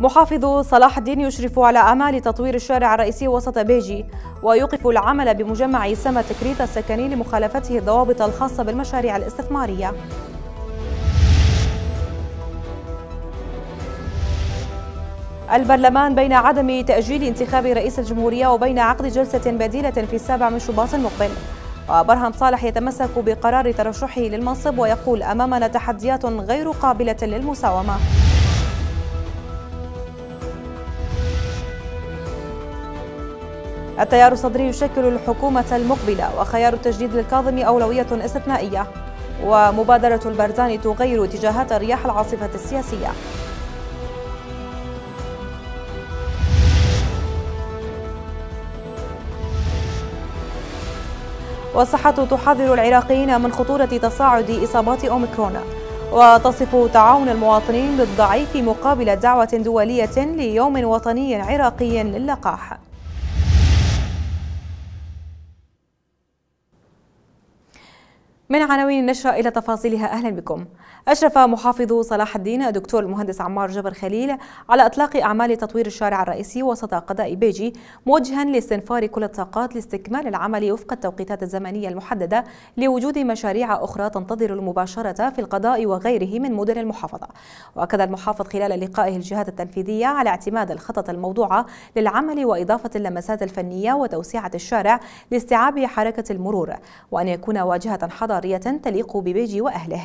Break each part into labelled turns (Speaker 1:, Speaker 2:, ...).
Speaker 1: محافظ صلاح الدين يشرف على أعمال تطوير الشارع الرئيسي وسط بيجي ويوقف العمل بمجمع سما تكريت السكني لمخالفته الضوابط الخاصة بالمشاريع الاستثمارية البرلمان بين عدم تأجيل انتخاب رئيس الجمهورية وبين عقد جلسة بديلة في السابع من شباط المقبل وبرهم صالح يتمسك بقرار ترشحه للمنصب ويقول أمامنا تحديات غير قابلة للمساومة التيار الصدري يشكل الحكومة المقبلة وخيار التجديد للكاظم أولوية استثنائية ومبادرة البرزاني تغير اتجاهات رياح العاصفة السياسية والصحة تحذر العراقيين من خطورة تصاعد إصابات أوميكرون وتصف تعاون المواطنين بالضعيف مقابل دعوة دولية ليوم وطني عراقي للقاح من عناوين النشرة إلى تفاصيلها أهلا بكم أشرف محافظ صلاح الدين الدكتور المهندس عمار جبر خليل على إطلاق أعمال تطوير الشارع الرئيسي وسط قضاء بيجي موجها لاستنفار كل الطاقات لاستكمال العمل وفق التوقيتات الزمنية المحددة لوجود مشاريع أخرى تنتظر المباشرة في القضاء وغيره من مدن المحافظة وأكد المحافظ خلال لقائه الجهات التنفيذية على اعتماد الخطط الموضوعة للعمل وإضافة اللمسات الفنية وتوسعة الشارع لاستيعاب حركة المرور وأن يكون واجهة حضارة حضارية تليق ببيجي وأهله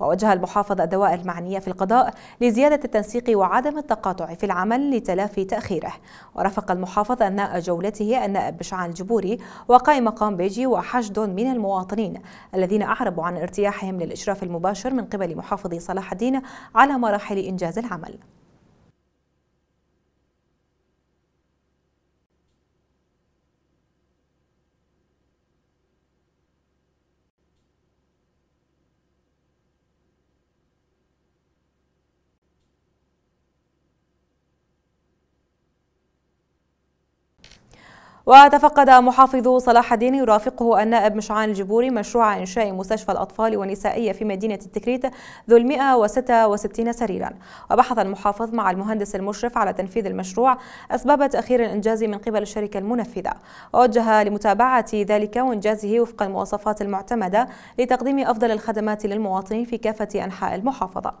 Speaker 1: ووجه المحافظ الدواء المعنية في القضاء لزيادة التنسيق وعدم التقاطع في العمل لتلافي تأخيره ورافق المحافظ أثناء جولته النائب بشعان الجبوري وقائم مقام بيجي وحشد من المواطنين الذين أعربوا عن ارتياحهم للإشراف المباشر من قبل محافظ صلاح الدين على مراحل إنجاز العمل وتفقد محافظ صلاح الدين يرافقه النائب مشعان الجبوري مشروع إنشاء مستشفى الأطفال والنسائية في مدينة التكريت ذو 166 سريرا وبحث المحافظ مع المهندس المشرف على تنفيذ المشروع أسباب تأخير الإنجاز من قبل الشركة المنفذة ووجه لمتابعة ذلك وإنجازه وفق المواصفات المعتمدة لتقديم أفضل الخدمات للمواطنين في كافة أنحاء المحافظة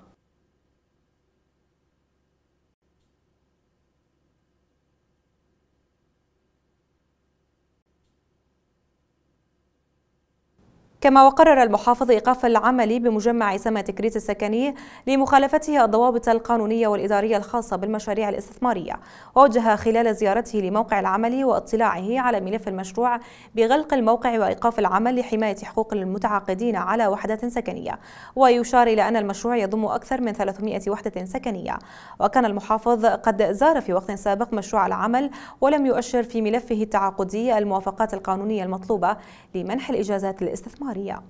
Speaker 1: كما وقرر المحافظ إيقاف العمل بمجمع سما تكريت السكني لمخالفته الضوابط القانونية والإدارية الخاصة بالمشاريع الاستثمارية ووجه خلال زيارته لموقع العمل واطلاعه على ملف المشروع بغلق الموقع وإيقاف العمل لحماية حقوق المتعاقدين على وحدات سكنية ويشار إلى أن المشروع يضم أكثر من 300 وحدة سكنية وكان المحافظ قد زار في وقت سابق مشروع العمل ولم يؤشر في ملفه التعاقدي الموافقات القانونية المطلوبة لمنح الإجازات الاستثمارية Maria.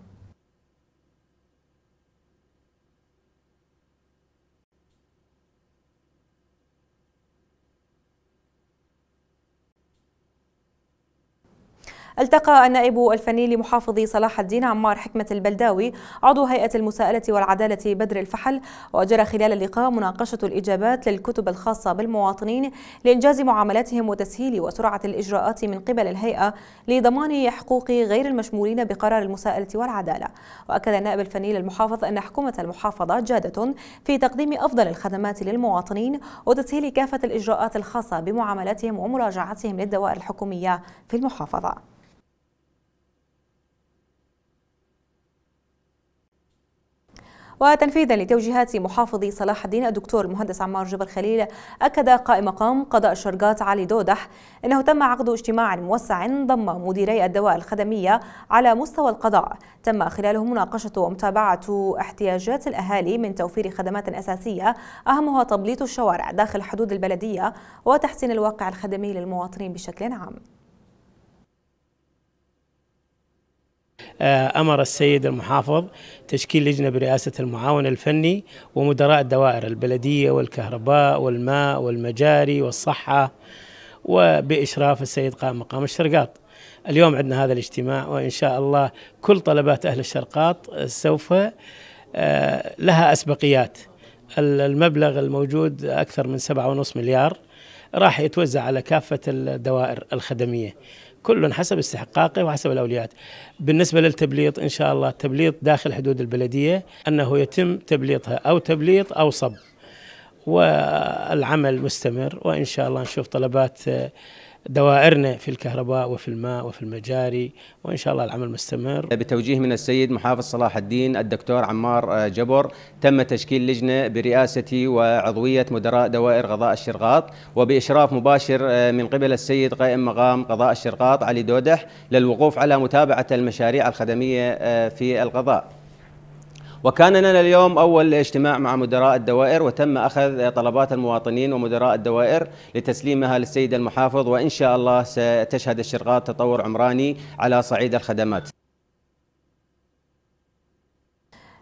Speaker 1: التقى النائب الفني لمحافظ صلاح الدين عمار حكمة البلداوي عضو هيئة المساءلة والعدالة بدر الفحل وجرى خلال اللقاء مناقشة الإجابات للكتب الخاصة بالمواطنين لإنجاز معاملاتهم وتسهيل وسرعة الإجراءات من قبل الهيئة لضمان حقوق غير المشمولين بقرار المساءلة والعدالة وأكد النائب الفني للمحافظ أن حكومة المحافظة جادة في تقديم أفضل الخدمات للمواطنين وتسهيل كافة الإجراءات الخاصة بمعاملاتهم ومراجعتهم للدوائر الحكومية في المحافظة وتنفيذا لتوجيهات محافظ صلاح الدين الدكتور المهندس عمار جبر خليل أكد قائم مقام قضاء الشرقات علي دودح أنه تم عقد اجتماع موسع ضم مديري الدواء الخدمية على مستوى القضاء تم خلاله مناقشة ومتابعة احتياجات الأهالي من توفير خدمات أساسية أهمها تبليط الشوارع داخل حدود البلدية وتحسين الواقع الخدمي للمواطنين بشكل عام
Speaker 2: آه، أمر السيد المحافظ تشكيل لجنة برئاسة المعاون الفني ومدراء الدوائر البلدية والكهرباء والماء والمجاري والصحة وبإشراف السيد قائم مقام الشرقاط اليوم عندنا هذا الاجتماع وإن شاء الله كل طلبات أهل الشرقاط سوف آه، لها أسبقيات المبلغ الموجود أكثر من 7.5 مليار راح يتوزع على كافة الدوائر الخدمية كل حسب استحقاقه وحسب الاوليات. بالنسبه للتبليط ان شاء الله التبليط داخل حدود البلديه انه يتم تبليطها او تبليط او صب. والعمل مستمر وان شاء الله نشوف طلبات آه، دوائرنا في الكهرباء وفي الماء وفي المجاري وإن شاء الله العمل مستمر بتوجيه من السيد محافظ صلاح الدين الدكتور عمار آه، جبر تم تشكيل لجنة برئاسه وعضوية مدراء دوائر غضاء الشرقاط وبإشراف مباشر آه، من قبل السيد قائم مقام قضاء الشرقاط علي دودح للوقوف على متابعة المشاريع الخدمية آه، في القضاء وكان لنا اليوم أول اجتماع مع مدراء الدوائر وتم أخذ طلبات المواطنين ومدراء الدوائر لتسليمها للسيد المحافظ وإن شاء الله ستشهد الشرقات تطور عمراني على صعيد الخدمات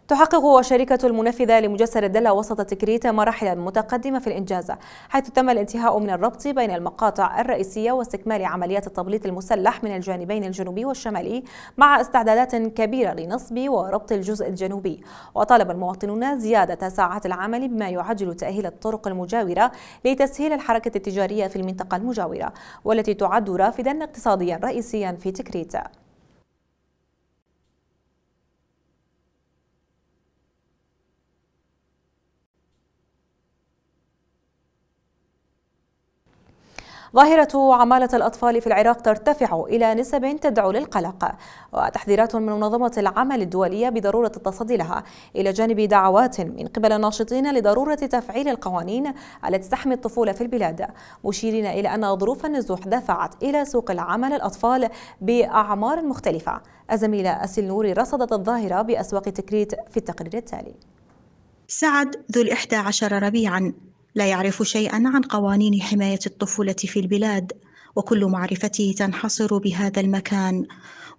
Speaker 1: تحقق شركة المنفذة لمجسر الدلة وسط تكريت مراحل متقدمة في الإنجاز حيث تم الانتهاء من الربط بين المقاطع الرئيسية واستكمال عمليات التبليط المسلح من الجانبين الجنوبي والشمالي مع استعدادات كبيرة لنصب وربط الجزء الجنوبي وطالب المواطنون زيادة ساعات العمل بما يعجل تأهيل الطرق المجاورة لتسهيل الحركة التجارية في المنطقة المجاورة والتي تعد رافدا اقتصاديا رئيسيا في تكريت ظاهرة عمالة الأطفال في العراق ترتفع إلى نسب تدعو للقلق وتحذيرات من منظمة العمل الدولية بضرورة التصدي لها إلى جانب دعوات من قبل الناشطين لضرورة تفعيل القوانين التي تحمي الطفولة في البلاد مشيرين إلى أن ظروف النزوح دفعت إلى سوق العمل الأطفال بأعمار مختلفة الزميلة أسيل نوري رصدت الظاهرة
Speaker 3: بأسواق تكريت في التقرير التالي سعد ذو الإحدى عشر ربيعاً لا يعرف شيئا عن قوانين حماية الطفولة في البلاد وكل معرفته تنحصر بهذا المكان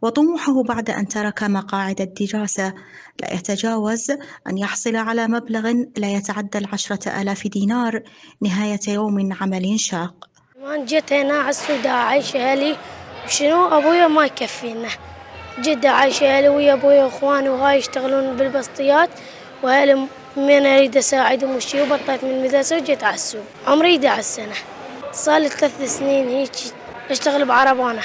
Speaker 3: وطموحه بعد أن ترك مقاعد الدراسة لا يتجاوز أن يحصل على مبلغ لا يتعدى العشرة آلاف دينار نهاية يوم عمل شاق
Speaker 4: من جيت هنا على السوداء عايش أهلي شنو أبويا ما يكفينا جدة عايشة أهلي ويا أبويا وإخواني وهاي يشتغلون بالبسطيات وأهلي من اريد اساعدهم وشي وبطلت من المدرسه وجيت على السوق عمري 11 سنه صار لي ثلاث سنين هيك اشتغل
Speaker 3: بعربانه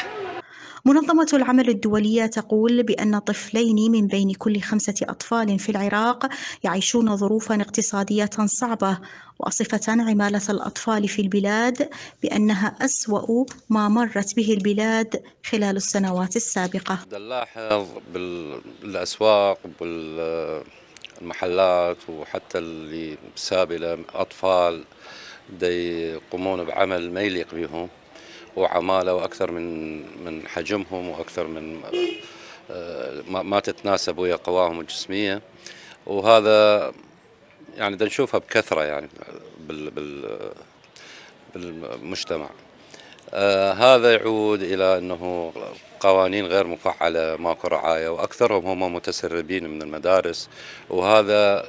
Speaker 3: منظمة العمل الدولية تقول بأن طفلين من بين كل خمسة أطفال في العراق يعيشون ظروفا اقتصادية صعبة وصفة عمالة الأطفال في البلاد بأنها أسوأ ما مرت به البلاد خلال السنوات السابقة
Speaker 5: نلاحظ بالأسواق بال المحلات وحتى اللي سابله اطفال يقومون بعمل ما يليق بهم وعماله واكثر من من حجمهم واكثر من آه، ما تتناسب ويا قواهم الجسميه وهذا يعني نشوفها بكثره يعني بال بال بالمجتمع آه هذا يعود الى انه قوانين غير مفعلة ماكو رعاية وأكثرهم هم متسربين من المدارس وهذا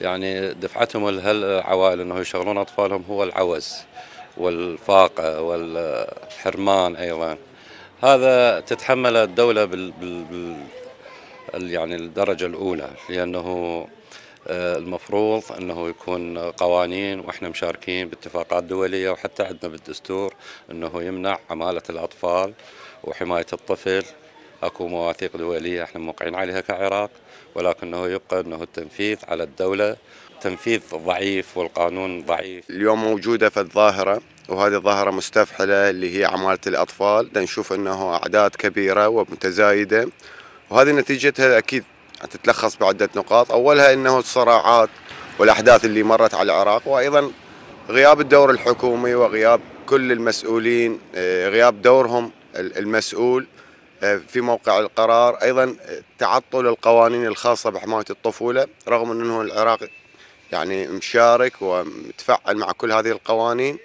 Speaker 5: يعني دفعتهم العوائل أنه يشغلون أطفالهم هو العوز والفاقة والحرمان أيضا هذا تتحمل الدولة بال, بال, بال يعني الدرجة الأولى لأنه آه، المفروض انه يكون قوانين واحنا مشاركين باتفاقات دوليه وحتى عندنا بالدستور انه يمنع عماله الاطفال وحماية الطفل اكو مواثيق دوليه احنا موقعين عليها كعراق ولكنه يبقى انه التنفيذ على الدوله تنفيذ ضعيف والقانون
Speaker 6: ضعيف اليوم موجوده في الظاهره وهذه الظاهره مستفحله اللي هي عماله الاطفال نشوف انه اعداد كبيره ومتزايده وهذه نتيجتها اكيد تتلخص بعده نقاط اولها انه الصراعات والاحداث اللي مرت على العراق وايضا غياب الدور الحكومي وغياب كل المسؤولين آه، غياب دورهم المسؤول آه، في موقع القرار ايضا تعطل القوانين الخاصه بحمايه الطفوله رغم انه العراق يعني مشارك ومتفعل مع كل هذه القوانين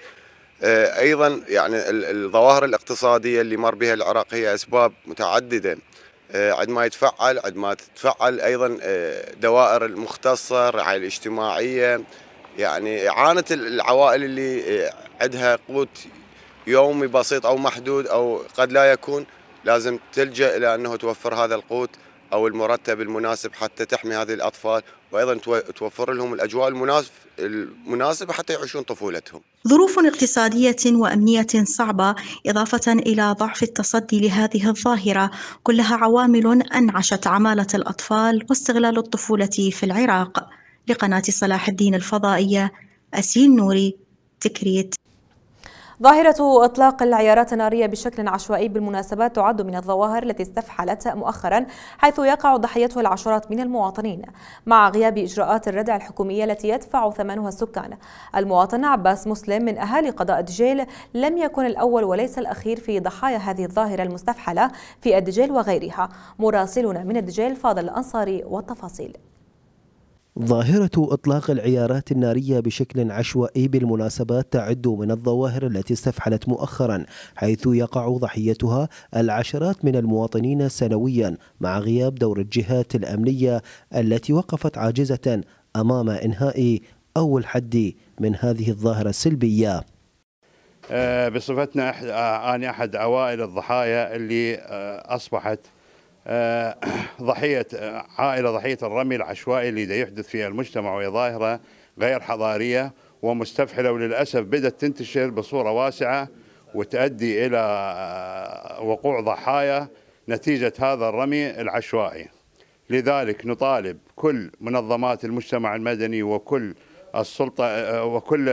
Speaker 6: آه، ايضا يعني الظواهر الاقتصاديه اللي مر بها العراق هي اسباب متعدده آه، عد ما يتفعل عد ما تتفعل ايضا دوائر المختصه الرعايه الاجتماعيه يعني اعانه العوائل اللي عندها قوت يومي بسيط أو محدود أو قد لا يكون لازم تلجأ إلى أنه توفر هذا القوت أو المرتب المناسب حتى تحمي هذه الأطفال وأيضا توفر لهم الأجواء المناسبة حتى يعيشون طفولتهم
Speaker 3: ظروف اقتصادية وأمنية صعبة إضافة إلى ضعف التصدي لهذه الظاهرة كلها عوامل أنعشت عمالة الأطفال واستغلال الطفولة في العراق لقناة صلاح الدين الفضائية أسيل نوري تكريت ظاهرة إطلاق العيارات النارية بشكل
Speaker 1: عشوائي بالمناسبة تعد من الظواهر التي استفحلت مؤخرا حيث يقع ضحيتها العشرات من المواطنين مع غياب إجراءات الردع الحكومية التي يدفع ثمنها السكان المواطن عباس مسلم من أهالي قضاء دجيل لم يكن الأول وليس الأخير في ضحايا هذه الظاهرة المستفحلة في الدجيل وغيرها مراسلنا من الدجيل فاضل الأنصاري والتفاصيل
Speaker 4: ظاهرة إطلاق العيارات النارية بشكل عشوائي بالمناسبات تعد من الظواهر التي استفحلت مؤخرا حيث يقع ضحيتها العشرات من المواطنين سنويا مع غياب دور الجهات الأمنية التي وقفت عاجزة أمام إنهاء أو الحد من هذه الظاهرة السلبية
Speaker 5: آه، بصفتنا أنا أحد عوائل آه، الضحايا اللي آه، أصبحت آه، ضحية آه، عائلة ضحية الرمي العشوائي اللي دا يحدث فيها المجتمع وهي ظاهرة غير حضارية ومستفحلة وللأسف بدأت تنتشر بصورة واسعة وتؤدي إلى آه، وقوع ضحايا نتيجة هذا الرمي العشوائي لذلك نطالب كل منظمات المجتمع المدني وكل السلطة وكل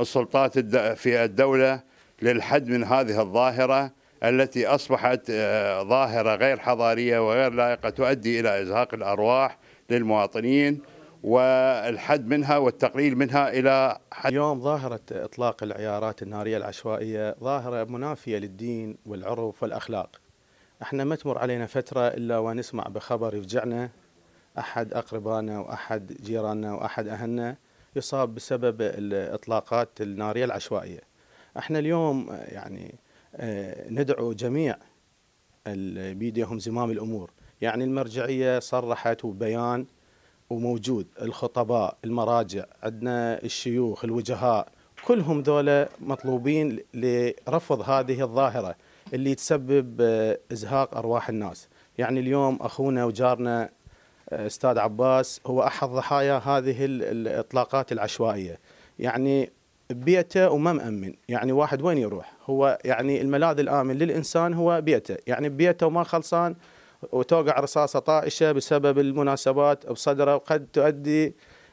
Speaker 5: السلطات في الدولة للحد من هذه الظاهرة التي أصبحت آه، ظاهرة غير حضارية وغير لائقة تؤدي إلى إزهاق الأرواح للمواطنين والحد منها والتقليل منها إلى حد اليوم ظاهرة إطلاق العيارات النارية العشوائية ظاهرة
Speaker 2: منافية للدين والعرف والأخلاق احنا ما تمر علينا فترة إلا ونسمع بخبر يفجعنا أحد أقربائنا وأحد جيراننا وأحد أهلنا يصاب بسبب الإطلاقات النارية العشوائية احنا اليوم يعني آه، ندعو جميع بيديهم زمام الامور، يعني المرجعيه صرحت وبيان وموجود الخطباء، المراجع، عندنا الشيوخ، الوجهاء، كلهم ذولا مطلوبين لرفض هذه الظاهره اللي تسبب آه، ازهاق ارواح الناس، يعني اليوم اخونا وجارنا آه، استاذ عباس هو احد ضحايا هذه الاطلاقات العشوائيه، يعني بيته وما مأمن يعني واحد وين يروح هو يعني الملاذ الآمن للإنسان هو بيته يعني بيته وما خلصان وتوقع رصاصة طائشة بسبب المناسبات بصدره وقد تؤدي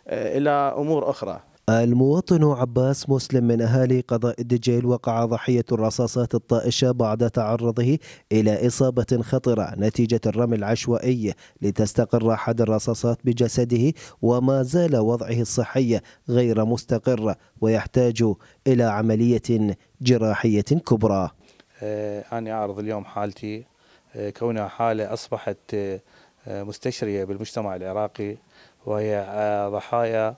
Speaker 2: آه، إلى أمور أخرى
Speaker 4: المواطن عباس مسلم من أهالي قضاء الدجيل وقع ضحية الرصاصات الطائشة بعد تعرضه إلى إصابة خطرة نتيجة الرمي العشوائي لتستقر أحد الرصاصات بجسده وما زال وضعه الصحي غير مستقر ويحتاج إلى عملية جراحية كبرى
Speaker 2: آه، أنا أعرض اليوم حالتي آه، كونها حالة أصبحت آه، مستشرية بالمجتمع العراقي وهي ضحايا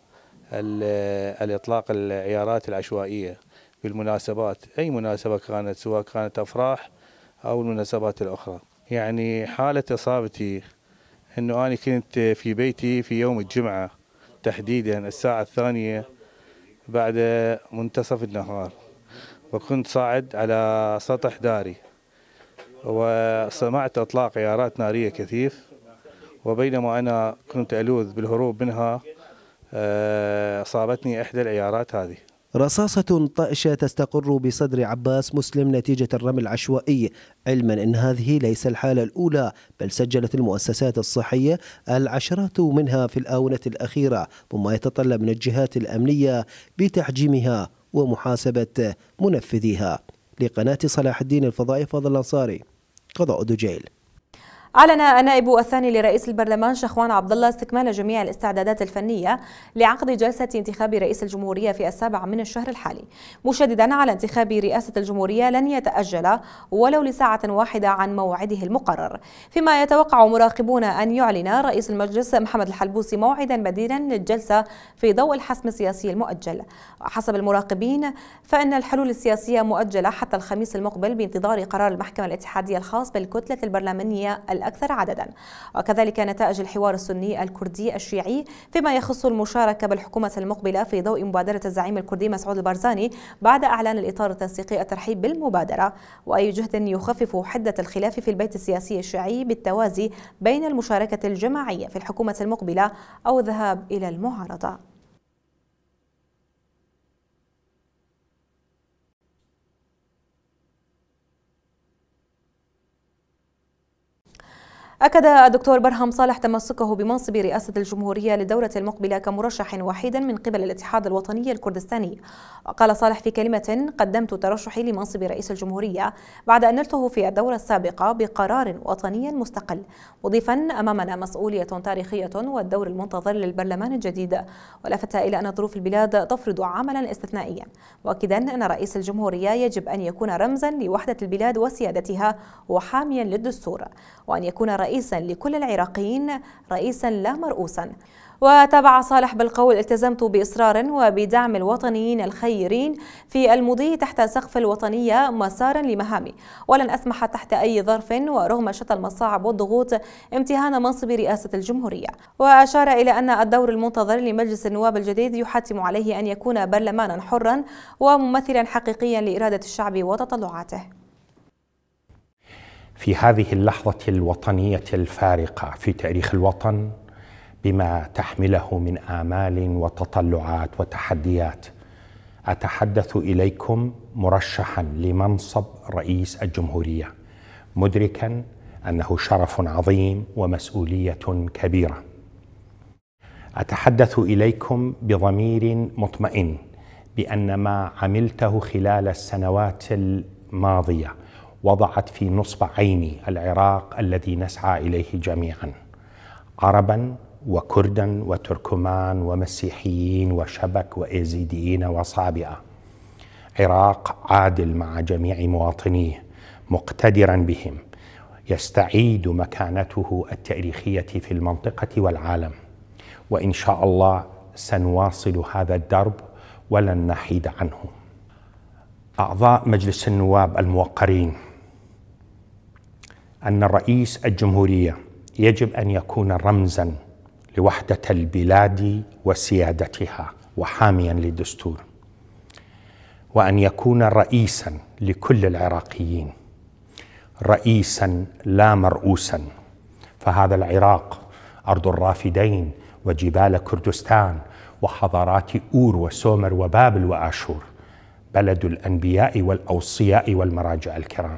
Speaker 2: الإطلاق العيارات العشوائية بالمناسبات أي مناسبة كانت سواء كانت أفراح أو المناسبات الأخرى يعني حالة إصابتي أنه أنا كنت في بيتي في يوم الجمعة تحديدا الساعة الثانية بعد منتصف النهار وكنت صاعد على سطح داري وسمعت اطلاق عيارات ناريه كثيف وبينما انا كنت الوذ بالهروب منها آه، أصابتني إحدى العيارات هذه
Speaker 4: رصاصة طائشة تستقر بصدر عباس مسلم نتيجة الرمي العشوائي علما أن هذه ليس الحالة الأولى بل سجلت المؤسسات الصحية العشرات منها في الآونة الأخيرة مما يتطلب من الجهات الأمنية بتحجيمها ومحاسبة منفذيها لقناة صلاح الدين الفضائي فضل الأنصاري قضاء دجيل
Speaker 1: أعلن النائب الثاني لرئيس البرلمان شخوان عبد الله استكمال جميع الاستعدادات الفنية لعقد جلسة انتخاب رئيس الجمهورية في السابع من الشهر الحالي مشددا على انتخاب رئاسة الجمهورية لن يتأجل ولو لساعة واحدة عن موعده المقرر فيما يتوقع مراقبون أن يعلن رئيس المجلس محمد الحلبوسي موعدا بديلا للجلسة في ضوء الحسم السياسي المؤجل حسب المراقبين فإن الحلول السياسية مؤجلة حتى الخميس المقبل بانتظار قرار المحكمة الاتحادية الخاص بالكتلة البرلمانية الأمريكية. الأكثر عددا وكذلك نتائج الحوار السني الكردي الشيعي فيما يخص المشاركة بالحكومة المقبلة في ضوء مبادرة الزعيم الكردي مسعود البرزاني بعد أعلان الإطار التنسيقي الترحيب بالمبادرة وأي جهد يخفف حدة الخلاف في البيت السياسي الشيعي بالتوازي بين المشاركة الجماعية في الحكومة المقبلة أو الذهاب إلى المعارضة أكد الدكتور برهم صالح تمسكه بمنصب رئاسة الجمهورية للدورة المقبلة كمرشح وحيدا من قبل الاتحاد الوطني الكردستاني وقال صالح في كلمة قدمت ترشحي لمنصب رئيس الجمهورية بعد أن نلته في الدورة السابقة بقرار وطني مستقل مضيفا أمامنا مسؤولية تاريخية والدور المنتظر للبرلمان الجديد ولفت إلى أن ظروف البلاد تفرض عملا استثنائيا مؤكدا أن رئيس الجمهورية يجب أن يكون رمزا لوحدة البلاد وسيادتها وحاميا للدستور وأن يكون رئيسا لكل العراقيين رئيسا لا مرؤوسا وتابع صالح بالقول التزمت بإصرار وبدعم الوطنيين الخيرين في المضي تحت سقف الوطنية مسارا لمهامي ولن أسمح تحت أي ظرف ورغم شتى المصاعب والضغوط امتهان منصب رئاسة الجمهورية وأشار إلى أن الدور المنتظر لمجلس النواب الجديد يحتم عليه أن يكون برلمانا حرا وممثلا حقيقيا لإرادة الشعب وتطلعاته
Speaker 7: في هذه اللحظة الوطنية الفارقة في تاريخ الوطن بما تحمله من آمال وتطلعات وتحديات أتحدث إليكم مرشحا لمنصب رئيس الجمهورية مدركا أنه شرف عظيم ومسؤولية كبيرة أتحدث إليكم بضمير مطمئن بأن ما عملته خلال السنوات الماضية وضعت في نصب عيني العراق الذي نسعى اليه جميعا عربا وكردا وتركمان ومسيحيين وشبك وايزيديين وصابئه عراق عادل مع جميع مواطنيه مقتدرا بهم يستعيد مكانته التاريخيه في المنطقه والعالم وان شاء الله سنواصل هذا الدرب ولن نحيد عنه اعضاء مجلس النواب الموقرين أن الرئيس الجمهورية يجب أن يكون رمزا لوحدة البلاد وسيادتها وحاميا للدستور وأن يكون رئيسا لكل العراقيين رئيسا لا مرؤوسا فهذا العراق أرض الرافدين وجبال كردستان وحضارات أور وسومر وبابل وآشور بلد الأنبياء والأوصياء والمراجع الكرام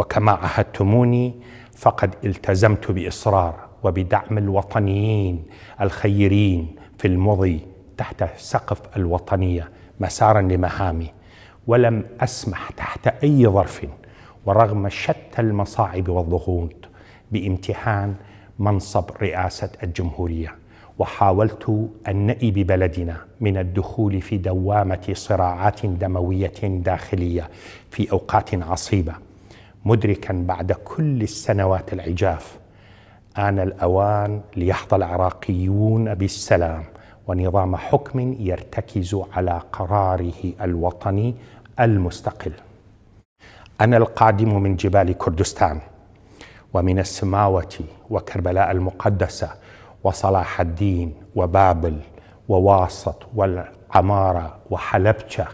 Speaker 7: وكما عهدتموني فقد التزمت باصرار وبدعم الوطنيين الخيرين في المضي تحت سقف الوطنيه مسارا لمهامي ولم اسمح تحت اي ظرف ورغم شتى المصاعب والضغوط بامتحان منصب رئاسه الجمهوريه وحاولت النئي ببلدنا من الدخول في دوامه صراعات دمويه داخليه في اوقات عصيبه مدركا بعد كل السنوات العجاف آن الأوان ليحظى العراقيون بالسلام ونظام حكم يرتكز على قراره الوطني المستقل أنا القادم من جبال كردستان ومن السماوة وكربلاء المقدسة وصلاح الدين وبابل وواسط والعمارة وحلبشة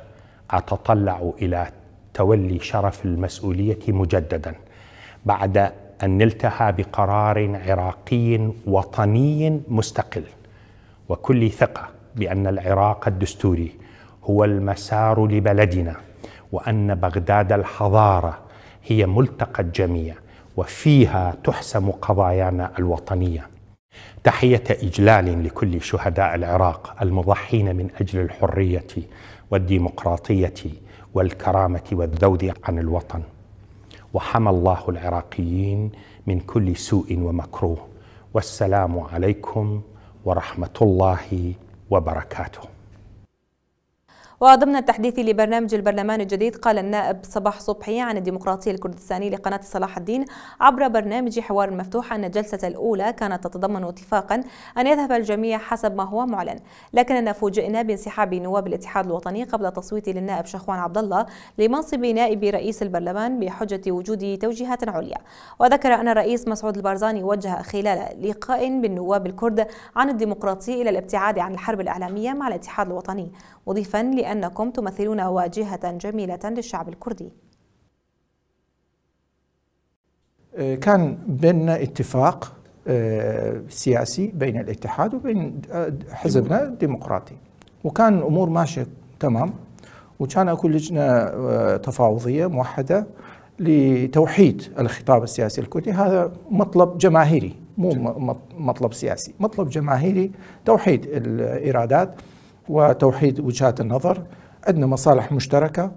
Speaker 7: أتطلع إلى تولي شرف المسؤوليه مجددا بعد ان نلتها بقرار عراقي وطني مستقل وكل ثقه بان العراق الدستوري هو المسار لبلدنا وان بغداد الحضاره هي ملتقى الجميع وفيها تحسم قضايانا الوطنيه تحيه اجلال لكل شهداء العراق المضحين من اجل الحريه والديمقراطيه والكرامه والذود عن الوطن وحمى الله العراقيين من كل سوء ومكروه والسلام عليكم ورحمه الله وبركاته
Speaker 1: وضمن التحديث لبرنامج البرلمان الجديد قال النائب صباح صبحي عن الديمقراطية الكردستانية لقناة صلاح الدين عبر برنامج حوار مفتوح أن الجلسة الأولى كانت تتضمن اتفاقا أن يذهب الجميع حسب ما هو معلن لكننا فوجئنا بانسحاب نواب الاتحاد الوطني قبل تصويت للنائب شخوان عبد الله لمنصب نائب رئيس البرلمان بحجة وجود توجيهات عليا وذكر أن الرئيس مسعود البرزاني وجه خلال لقاء بالنواب الكرد عن الديمقراطية إلى الابتعاد عن الحرب الإعلامية مع الاتحاد الوطني مضيفا بأنكم تمثلون واجهة جميلة للشعب الكردي
Speaker 8: آه، كان بيننا اتفاق آه، سياسي بين الاتحاد وبين آه، حزبنا الديمقراطي وكان الامور ماشيه تمام وكان اكو لجنه تفاوضيه موحده لتوحيد الخطاب السياسي الكردي هذا مطلب جماهيري مو مطلب سياسي مطلب جماهيري توحيد الإيرادات وتوحيد وجهات النظر عندنا مصالح مشتركه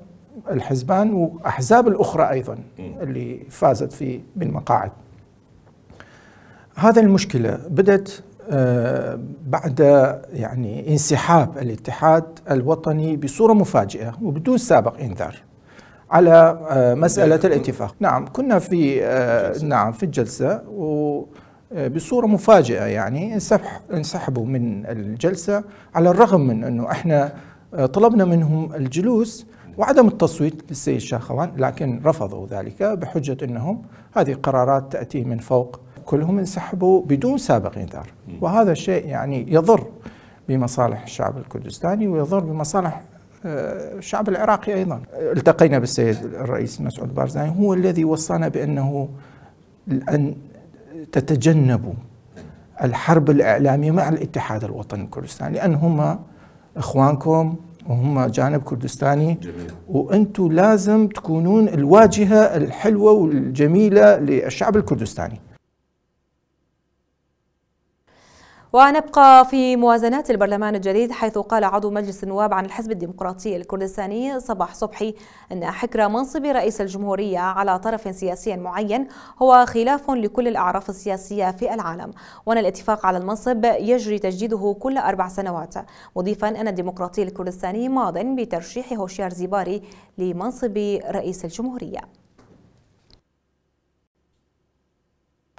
Speaker 8: الحزبان واحزاب الاخرى ايضا اللي فازت في بالمقاعد هذه المشكله بدات آه، بعد يعني انسحاب الاتحاد الوطني بصوره مفاجئه وبدون سابق انذار على آه، مساله الاتفاق نعم كنا في آه، نعم في الجلسه و آه، بصورة مفاجئة يعني انسحبوا من الجلسة على الرغم من أنه احنا آه، طلبنا منهم الجلوس وعدم التصويت للسيد شاخوان لكن رفضوا ذلك بحجة أنهم هذه قرارات تأتي من فوق كلهم انسحبوا بدون سابق انذار وهذا شيء يعني يضر بمصالح الشعب الكردستاني ويضر بمصالح آه، الشعب العراقي ايضا التقينا بالسيد الرئيس مسعود بارزاني هو الذي وصانا بانه ان تتجنب الحرب الإعلامية مع الاتحاد الوطني الكردستاني لأن هم إخوانكم وهم جانب كردستاني وأنتم لازم تكونون الواجهة الحلوة والجميلة للشعب الكردستاني
Speaker 1: ونبقى في موازنات البرلمان الجديد حيث قال عضو مجلس النواب عن الحزب الديمقراطي الكردستاني صباح صبحي أن حكر منصب رئيس الجمهورية على طرف سياسي معين هو خلاف لكل الأعراف السياسية في العالم وأن الاتفاق على المنصب يجري تجديده كل أربع سنوات مضيفا أن الديمقراطي الكردستاني ماض بترشيح هوشيار زيباري لمنصب رئيس الجمهورية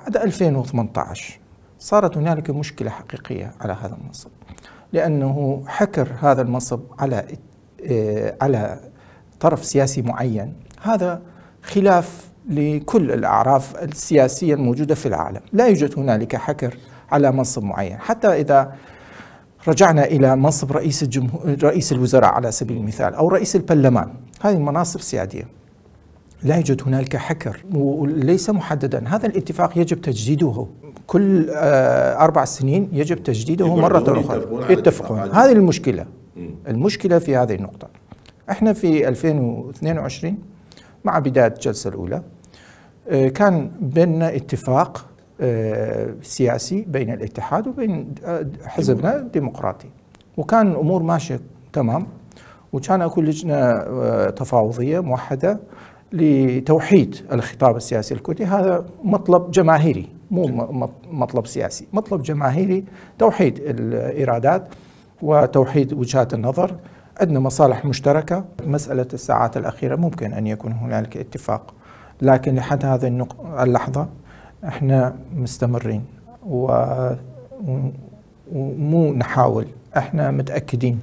Speaker 8: بعد 2018 صارت هنالك مشكلة حقيقية على هذا المنصب لأنه حكر هذا المنصب على آه، على طرف سياسي معين هذا خلاف لكل الأعراف السياسية الموجودة في العالم لا يوجد هنالك حكر على منصب معين حتى إذا رجعنا إلى منصب رئيس, الجمهور رئيس الوزراء على سبيل المثال أو رئيس البرلمان هذه المناصب سيادية لا يوجد هنالك حكر وليس محددا هذا الاتفاق يجب تجديده كل آه، أربع سنين يجب تجديده مرة أخرى يتفقون هذه المشكلة المشكلة في هذه النقطة احنا في 2022 مع بداية الجلسة الأولى آه، كان بيننا اتفاق آه، سياسي بين الاتحاد وبين حزبنا الديمقراطي وكان الأمور ماشية تمام وكان اكو لجنه تفاوضيه موحده لتوحيد الخطاب السياسي الكردي هذا مطلب جماهيري مو مطلب سياسي مطلب جماهيري توحيد الإيرادات وتوحيد وجهات النظر عندنا مصالح مشتركة مسألة الساعات الأخيرة ممكن أن يكون هنالك اتفاق لكن لحد هذه اللحظة احنا مستمرين و... ومو نحاول احنا متأكدين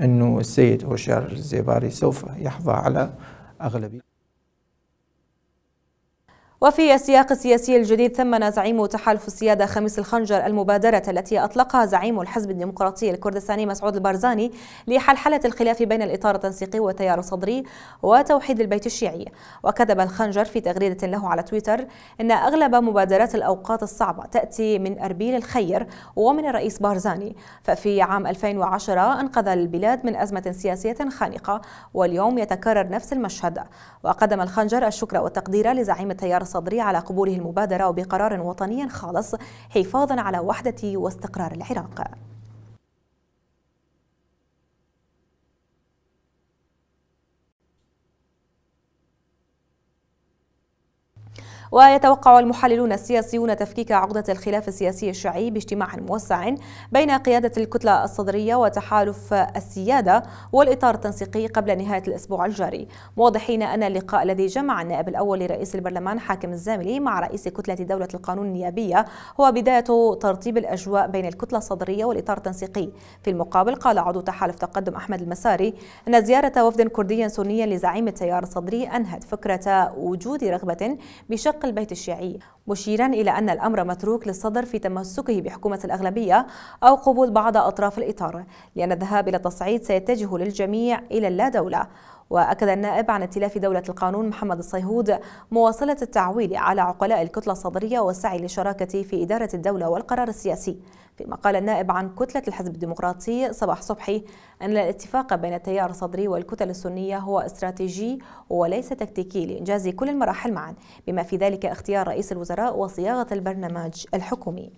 Speaker 8: انه السيد هوشار الزيباري سوف يحظى على أغلبي
Speaker 1: وفي السياق السياسي الجديد ثمن زعيم تحالف السيادة خميس الخنجر المبادرة التي أطلقها زعيم الحزب الديمقراطي الكردستاني مسعود البرزاني لحلحلة الخلاف بين الإطار التنسيقي والتيار الصدري وتوحيد البيت الشيعي وكتب الخنجر في تغريدة له على تويتر إن أغلب مبادرات الأوقات الصعبة تأتي من أربيل الخير ومن الرئيس بارزاني ففي عام 2010 أنقذ البلاد من أزمة سياسية خانقة واليوم يتكرر نفس المشهد وقدم الخنجر الشكر والتقدير لزعيم التيار الصدري الصدري على قبوله المبادرة وبقرار وطني خالص حفاظا على وحدة واستقرار العراق ويتوقع المحللون السياسيون تفكيك عقدة الخلاف السياسي الشيعي باجتماع موسع بين قيادة الكتلة الصدرية وتحالف السيادة والإطار التنسيقي قبل نهاية الأسبوع الجاري موضحين أن اللقاء الذي جمع النائب الأول لرئيس البرلمان حاكم الزاملي مع رئيس كتلة دولة القانون النيابية هو بداية ترتيب الأجواء بين الكتلة الصدرية والإطار التنسيقي في المقابل قال عضو تحالف تقدم أحمد المساري أن زيارة وفد كردي سني لزعيم التيار الصدري أنهت فكرة وجود رغبة بشق شق البيت الشيعية مشيرا إلى أن الأمر متروك للصدر في تمسكه بحكومة الأغلبية أو قبول بعض أطراف الإطار لأن الذهاب إلى التصعيد سيتجه للجميع إلى اللا دولة وأكد النائب عن ائتلاف دولة القانون محمد الصيهود مواصلة التعويل على عقلاء الكتلة الصدرية والسعي للشراكة في إدارة الدولة والقرار السياسي فيما قال النائب عن كتلة الحزب الديمقراطي صباح صبحي أن الاتفاق بين التيار الصدري والكتل السنية هو استراتيجي وليس تكتيكي لإنجاز كل المراحل معا بما في ذلك اختيار رئيس الوزراء الوزراء وصياغة البرنامج الحكومي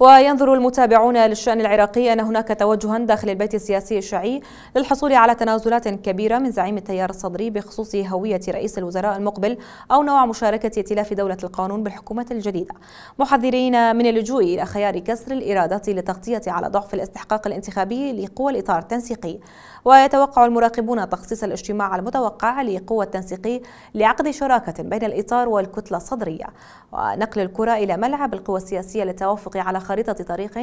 Speaker 1: وينظر المتابعون للشأن العراقي أن هناك توجها داخل البيت السياسي الشيعي للحصول على تنازلات كبيرة من زعيم التيار الصدري بخصوص هوية رئيس الوزراء المقبل أو نوع مشاركة ائتلاف دولة القانون بالحكومة الجديدة محذرين من اللجوء إلى خيار كسر الإرادة للتغطية على ضعف الاستحقاق الانتخابي لقوى الإطار التنسيقي ويتوقع المراقبون تخصيص الاجتماع المتوقع لقوى التنسيق لعقد شراكة بين الإطار والكتلة الصدرية ونقل الكرة إلى ملعب القوى السياسية للتوافق على خريطة طريق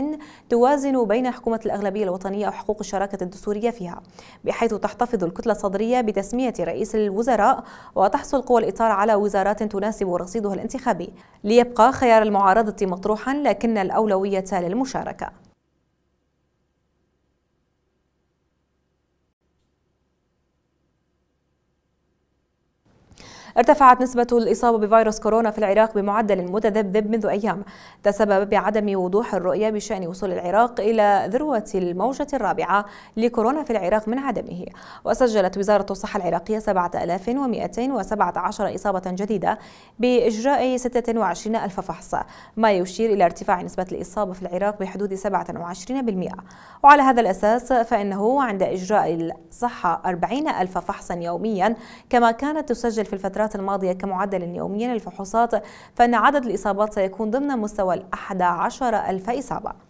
Speaker 1: توازن بين حكومة الأغلبية الوطنية وحقوق الشراكة الدستورية فيها بحيث تحتفظ الكتلة الصدرية بتسمية رئيس الوزراء وتحصل قوى الإطار على وزارات تناسب رصيدها الانتخابي ليبقى خيار المعارضة مطروحا لكن الأولوية للمشاركة ارتفعت نسبة الإصابة بفيروس كورونا في العراق بمعدل متذبذب منذ أيام تسبب بعدم وضوح الرؤية بشأن وصول العراق إلى ذروة الموجة الرابعة لكورونا في العراق من عدمه وسجلت وزارة الصحة العراقية 7217 إصابة جديدة بإجراء 26 ألف فحص ما يشير إلى ارتفاع نسبة الإصابة في العراق بحدود 27% وعلى هذا الأساس فإنه عند إجراء الصحة 40 ألف فحصا يوميا كما كانت تسجل في الفترات السنوات الماضية كمعدل يوميا للفحوصات فإن عدد الإصابات سيكون ضمن مستوى الأحد عشر ألف إصابة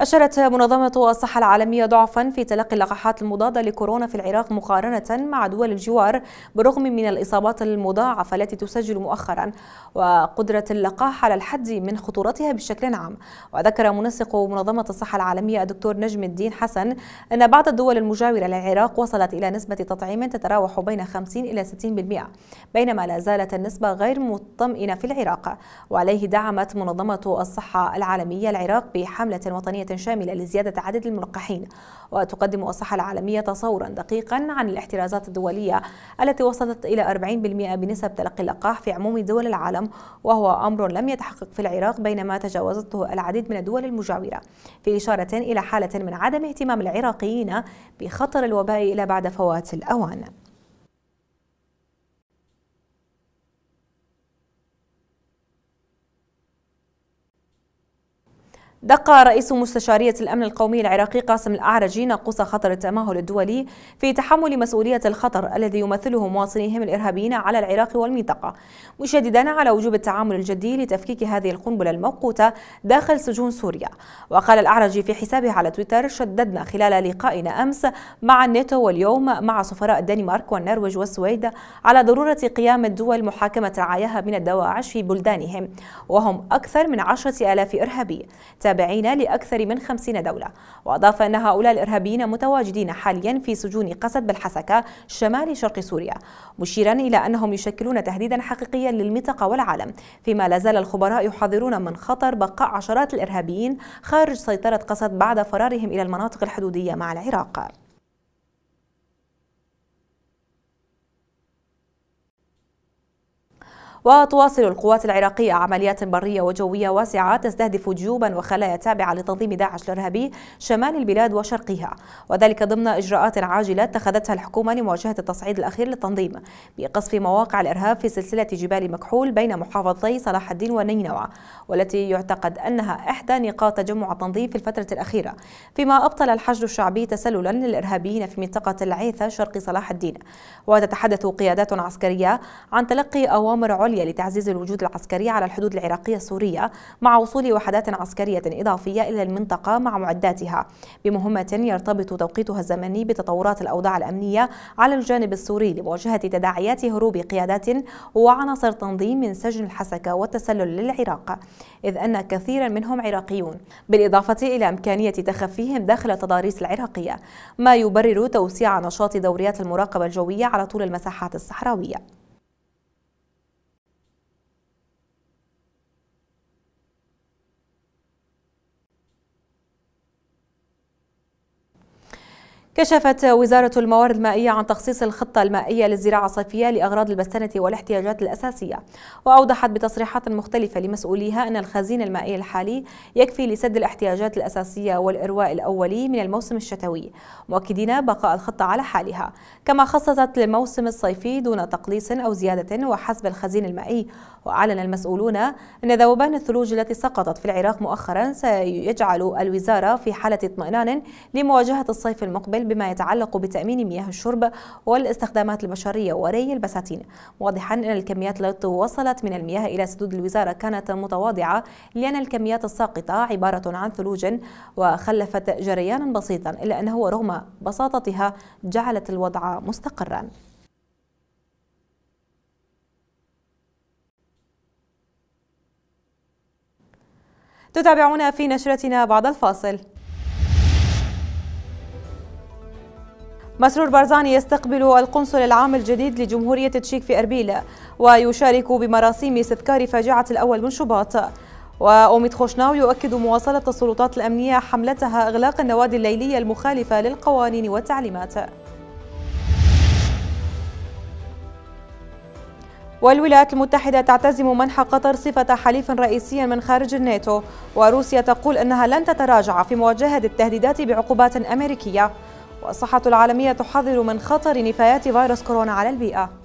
Speaker 1: أشرت منظمة الصحة العالمية ضعفا في تلقي اللقاحات المضادة لكورونا في العراق مقارنة مع دول الجوار بالرغم من الإصابات المضاعفة التي تسجل مؤخرا وقدرة اللقاح على الحد من خطورتها بشكل عام وذكر منسق منظمة الصحة العالمية الدكتور نجم الدين حسن أن بعض الدول المجاورة للعراق وصلت إلى نسبة تطعيم تتراوح بين 50 إلى 60% بينما لا زالت النسبة غير مطمئنة في العراق وعليه دعمت منظمة الصحة العالمية العراق بحملة وطنية شاملة لزيادة عدد الملقحين وتقدم الصحة العالمية تصورا دقيقا عن الاحترازات الدولية التي وصلت إلى 40% بنسب تلقي اللقاح في عموم دول العالم وهو أمر لم يتحقق في العراق بينما تجاوزته العديد من الدول المجاورة في إشارة إلى حالة من عدم اهتمام العراقيين بخطر الوباء إلى بعد فوات الأوان دق رئيس مستشارية الأمن القومي العراقي قاسم الأعرجي ناقوس خطر التمهل الدولي في تحمل مسؤولية الخطر الذي يمثله مواطنيهم الإرهابيين على العراق والمنطقة مشددا على وجوب التعامل الجدي لتفكيك هذه القنبلة الموقوتة داخل سجون سوريا وقال الأعرجي في حسابه على تويتر شددنا خلال لقائنا أمس مع الناتو واليوم مع سفراء الدنمارك والنرويج والسويد على ضرورة قيام الدول محاكمة رعاياها من الدواعش في بلدانهم وهم أكثر من عشرة آلاف إرهابي متابعين لأكثر من 50 دولة وأضاف أن هؤلاء الإرهابيين متواجدين حاليا في سجون قسد بالحسكة شمال شرق سوريا مشيرا إلى أنهم يشكلون تهديدا حقيقيا للمنطقة والعالم فيما لا زال الخبراء يحذرون من خطر بقاء عشرات الإرهابيين خارج سيطرة قسد بعد فرارهم إلى المناطق الحدودية مع العراق وتواصل القوات العراقية عمليات برية وجوية واسعة تستهدف جيوبا وخلايا تابعة لتنظيم داعش الإرهابي شمال البلاد وشرقها وذلك ضمن إجراءات عاجلة اتخذتها الحكومة لمواجهة التصعيد الأخير للتنظيم بقصف مواقع الإرهاب في سلسلة جبال مكحول بين محافظتي صلاح الدين ونينوى والتي يعتقد أنها إحدى نقاط تجمع التنظيم في الفترة الأخيرة فيما أبطل الحشد الشعبي تسللا للإرهابيين في منطقة العيثة شرق صلاح الدين وتتحدث قيادات عسكرية عن تلقي أوامر عليا العليا لتعزيز الوجود العسكري على الحدود العراقية السورية مع وصول وحدات عسكرية إضافية إلى المنطقة مع معداتها بمهمة يرتبط توقيتها الزمني بتطورات الأوضاع الأمنية على الجانب السوري لمواجهة تداعيات هروب قيادات وعناصر تنظيم من سجن الحسكة والتسلل للعراق إذ أن كثيرا منهم عراقيون بالإضافة إلى إمكانية تخفيهم داخل التضاريس العراقية ما يبرر توسيع نشاط دوريات المراقبة الجوية على طول المساحات الصحراوية كشفت وزارة الموارد المائية عن تخصيص الخطة المائية للزراعة الصيفية لأغراض البستنة والاحتياجات الأساسية وأوضحت بتصريحات مختلفة لمسؤوليها أن الخزين المائي الحالي يكفي لسد الاحتياجات الأساسية والإرواء الأولي من الموسم الشتوي مؤكدين بقاء الخطة على حالها كما خصصت للموسم الصيفي دون تقليص أو زيادة وحسب الخزين المائي وأعلن المسؤولون أن ذوبان الثلوج التي سقطت في العراق مؤخرا سيجعل الوزارة في حالة اطمئنان لمواجهة الصيف المقبل بما يتعلق بتأمين مياه الشرب والاستخدامات البشرية وري البساتين واضحا أن الكميات التي وصلت من المياه إلى سدود الوزارة كانت متواضعة لأن الكميات الساقطة عبارة عن ثلوج وخلفت جريانا بسيطا إلا أنه رغم بساطتها جعلت الوضع مستقرا تتابعونا في نشرتنا بعد الفاصل مسرور برزاني يستقبل القنصل العام الجديد لجمهورية تشيك في أربيل ويشارك بمراسيم استذكار فاجعة الأول من شباط وأوميد خوشناو يؤكد مواصلة السلطات الأمنية حملتها إغلاق النوادي الليلية المخالفة للقوانين والتعليمات والولايات المتحدة تعتزم منح قطر صفة حليف رئيسي من خارج الناتو وروسيا تقول أنها لن تتراجع في مواجهة التهديدات بعقوبات أمريكية والصحة العالمية تحذر من خطر نفايات فيروس كورونا على البيئة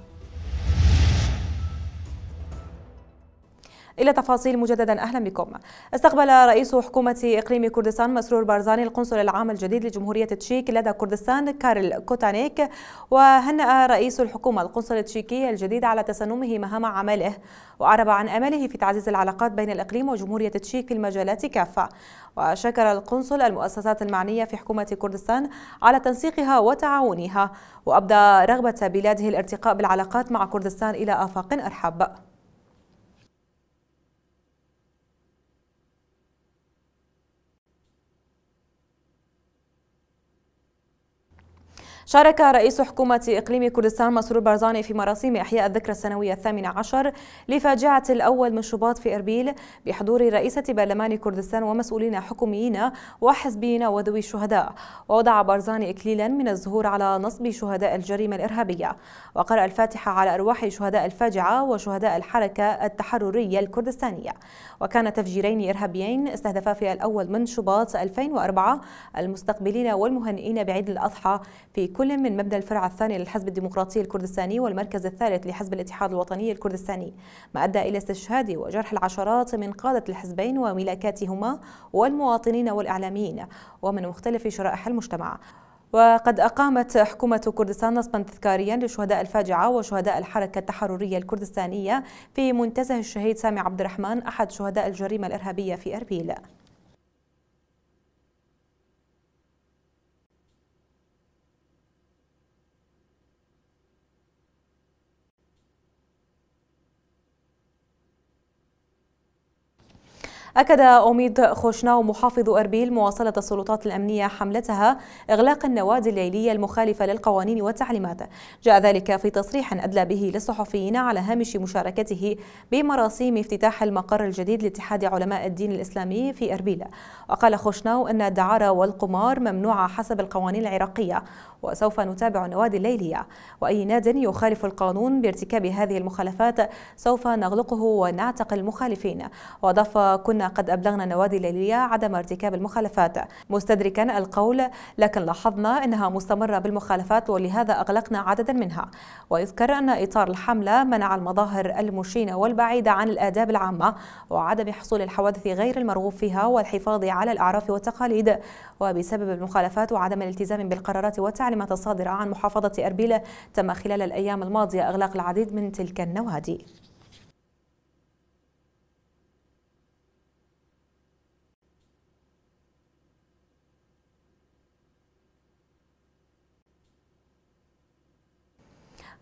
Speaker 1: إلى تفاصيل مجددا أهلا بكم استقبل رئيس حكومة إقليم كردستان مسرور بارزاني القنصل العام الجديد لجمهورية تشيك لدى كردستان كارل كوتانيك وهنأ رئيس الحكومة القنصل التشيكي الجديد على تسنمه مهام عمله وأعرب عن أمله في تعزيز العلاقات بين الإقليم وجمهورية تشيك في المجالات كافة وشكر القنصل المؤسسات المعنية في حكومة كردستان على تنسيقها وتعاونها وأبدى رغبة بلاده الارتقاء بالعلاقات مع كردستان إلى آفاق أرحب شارك رئيس حكومة إقليم كردستان مسرور برزاني في مراسم إحياء الذكرى السنوية الثامنة عشر لفاجعة الأول من شباط في إربيل بحضور رئيسة برلمان كردستان ومسؤولين حكوميين وحزبيين وذوي الشهداء ووضع برزاني إكليلا من الزهور على نصب شهداء الجريمة الإرهابية وقرأ الفاتحة على أرواح شهداء الفاجعة وشهداء الحركة التحررية الكردستانية وكان تفجيرين إرهابيين استهدفا في الأول من شباط 2004 المستقبلين والمهنئين بعيد الأضحى في كل من مبنى الفرع الثاني للحزب الديمقراطي الكردستاني والمركز الثالث لحزب الاتحاد الوطني الكردستاني ما أدى إلى استشهاد وجرح العشرات من قادة الحزبين وملاكاتهما والمواطنين والإعلاميين ومن مختلف شرائح المجتمع وقد أقامت حكومة كردستان نصبا تذكاريا لشهداء الفاجعة وشهداء الحركة التحررية الكردستانية في منتزه الشهيد سامي عبد الرحمن أحد شهداء الجريمة الإرهابية في أربيل أكد أميد خوشناو محافظ أربيل مواصلة السلطات الأمنية حملتها إغلاق النوادي الليلية المخالفة للقوانين والتعليمات جاء ذلك في تصريح أدلى به للصحفيين على هامش مشاركته بمراسيم افتتاح المقر الجديد لاتحاد علماء الدين الإسلامي في أربيل وقال خوشناو أن الدعارة والقمار ممنوعة حسب القوانين العراقية وسوف نتابع النوادي الليلية وأي ناد يخالف القانون بارتكاب هذه المخالفات سوف نغلقه ونعتقل المخالفين وأضاف كنا قد أبلغنا النوادي الليلية عدم ارتكاب المخالفات مستدركا القول لكن لاحظنا أنها مستمرة بالمخالفات ولهذا أغلقنا عددا منها ويذكر أن إطار الحملة منع المظاهر المشينة والبعيدة عن الآداب العامة وعدم حصول الحوادث غير المرغوب فيها والحفاظ على الأعراف والتقاليد وبسبب المخالفات وعدم الالتزام بالقرارات والتعليمات تعليمات الصادرة عن محافظة أربيلة تم خلال الأيام الماضية إغلاق العديد من تلك النوادي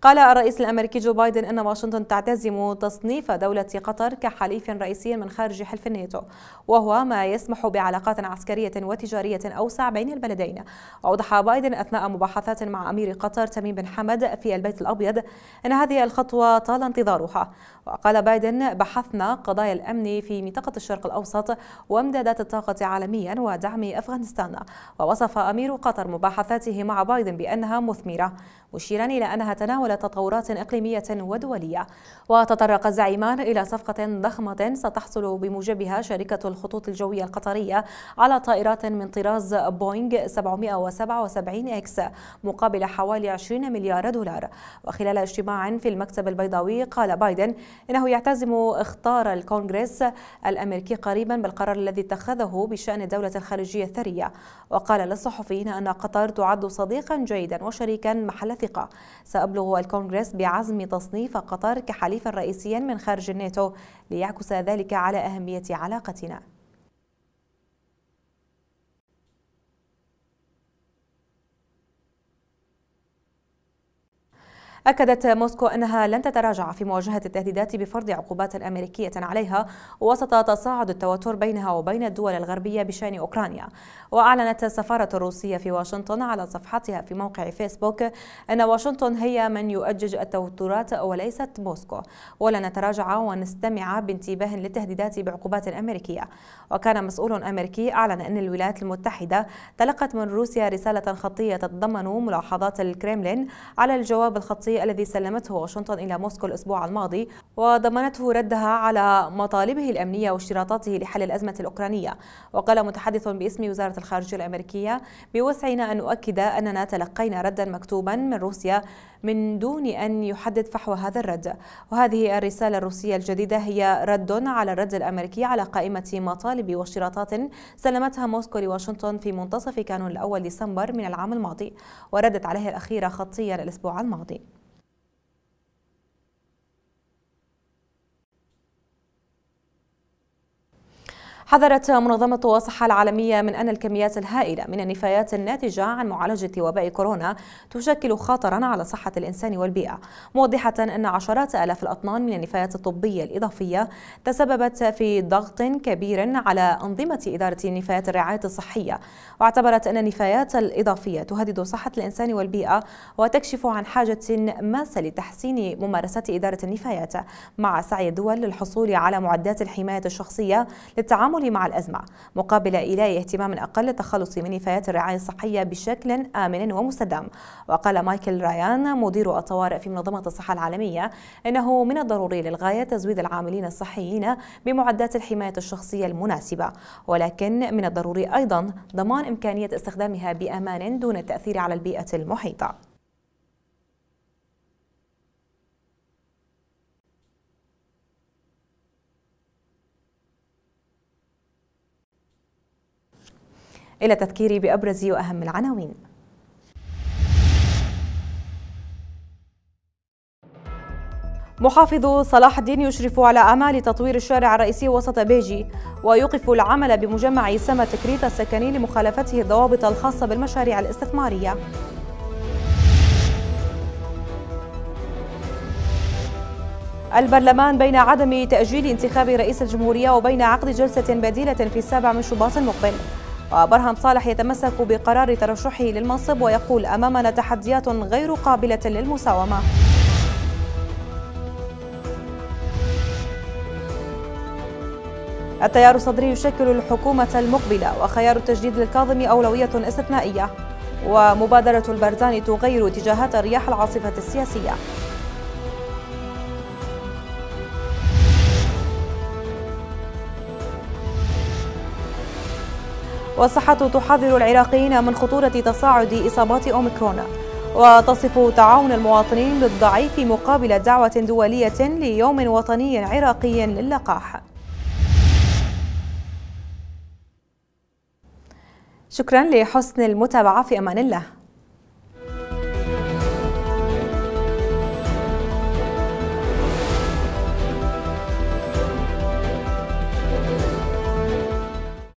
Speaker 1: قال الرئيس الأمريكي جو بايدن أن واشنطن تعتزم تصنيف دولة قطر كحليف رئيسي من خارج حلف الناتو وهو ما يسمح بعلاقات عسكرية وتجارية أوسع بين البلدين أوضح بايدن أثناء مباحثات مع أمير قطر تميم بن حمد في البيت الأبيض أن هذه الخطوة طال انتظارها وقال بايدن بحثنا قضايا الأمن في منطقة الشرق الأوسط وإمدادات الطاقة عالميا ودعم أفغانستان ووصف أمير قطر مباحثاته مع بايدن بأنها مثمرة مشيرا إلى أنها تناولت تطورات إقليمية ودولية وتطرق الزعيمان إلى صفقة ضخمة ستحصل بموجبها شركة الخطوط الجوية القطرية على طائرات من طراز بوينغ 777 إكس مقابل حوالي 20 مليار دولار وخلال اجتماع في المكتب البيضاوي قال بايدن إنه يعتزم اختار الكونغرس الأمريكي قريبا بالقرار الذي اتخذه بشأن الدولة الخارجية الثرية وقال للصحفيين أن قطر تعد صديقا جيدا وشريكا محل ثقة سأبلغ الكونغرس بعزم تصنيف قطر كحليفا رئيسيا من خارج الناتو ليعكس ذلك على أهمية علاقتنا أكدت موسكو أنها لن تتراجع في مواجهة التهديدات بفرض عقوبات أمريكية عليها وسط تصاعد التوتر بينها وبين الدول الغربية بشأن أوكرانيا وأعلنت السفارة الروسية في واشنطن على صفحتها في موقع فيسبوك أن واشنطن هي من يؤجج التوترات وليست موسكو ولن نتراجع ونستمع بانتباه للتهديدات بعقوبات أمريكية وكان مسؤول أمريكي أعلن أن الولايات المتحدة تلقت من روسيا رسالة خطية تتضمن ملاحظات الكريملين على الجواب الخطي الذي سلمته واشنطن إلى موسكو الأسبوع الماضي وضمنته ردها على مطالبه الأمنية واشتراطاته لحل الأزمة الأوكرانية وقال متحدث باسم وزارة الخارجية الأمريكية بوسعنا أن نؤكد أننا تلقينا ردا مكتوبا من روسيا من دون أن يحدد فحوى هذا الرد وهذه الرسالة الروسية الجديدة هي رد على الرد الأمريكي على قائمة مطالب واشتراطات سلمتها موسكو لواشنطن في منتصف كانون الأول ديسمبر من العام الماضي وردت عليها الأخيرة خطيا الأسبوع الماضي حذرت منظمة الصحة العالمية من أن الكميات الهائلة من النفايات الناتجة عن معالجة وباء كورونا تشكل خطرا على صحة الإنسان والبيئة موضحة أن عشرات آلاف الأطنان من النفايات الطبية الإضافية تسببت في ضغط كبير على أنظمة إدارة نفايات الرعاية الصحية واعتبرت أن النفايات الإضافية تهدد صحة الإنسان والبيئة وتكشف عن حاجة ماسة لتحسين ممارسات إدارة النفايات مع سعي الدول للحصول على معدات الحماية الشخصية للتعامل التعامل مع الأزمة مقابل إيلاء اهتمام أقل للتخلص من نفايات الرعاية الصحية بشكل آمن ومستدام وقال مايكل رايان مدير الطوارئ في منظمة الصحة العالمية إنه من الضروري للغاية تزويد العاملين الصحيين بمعدات الحماية الشخصية المناسبة ولكن من الضروري أيضا ضمان إمكانية استخدامها بأمان دون التأثير على البيئة المحيطة إلى تذكيري بأبرز وأهم العناوين محافظ صلاح الدين يشرف على أعمال تطوير الشارع الرئيسي وسط بيجي ويوقف العمل بمجمع سما تكريت السكني لمخالفته الضوابط الخاصة بالمشاريع الاستثمارية البرلمان بين عدم تأجيل انتخاب رئيس الجمهورية وبين عقد جلسة بديلة في السابع من شباط المقبل وبرهم صالح يتمسك بقرار ترشحه للمنصب ويقول أمامنا تحديات غير قابلة للمساومة التيار الصدري يشكل الحكومة المقبلة وخيار التجديد للكاظم أولوية استثنائية ومبادرة البرزاني تغير اتجاهات رياح العاصفة السياسية والصحة تحذر العراقيين من خطورة تصاعد إصابات أوميكرون وتصف تعاون المواطنين بالضعيف مقابل دعوة دولية ليوم وطني عراقي للقاح شكرا لحسن المتابعة في أمان الله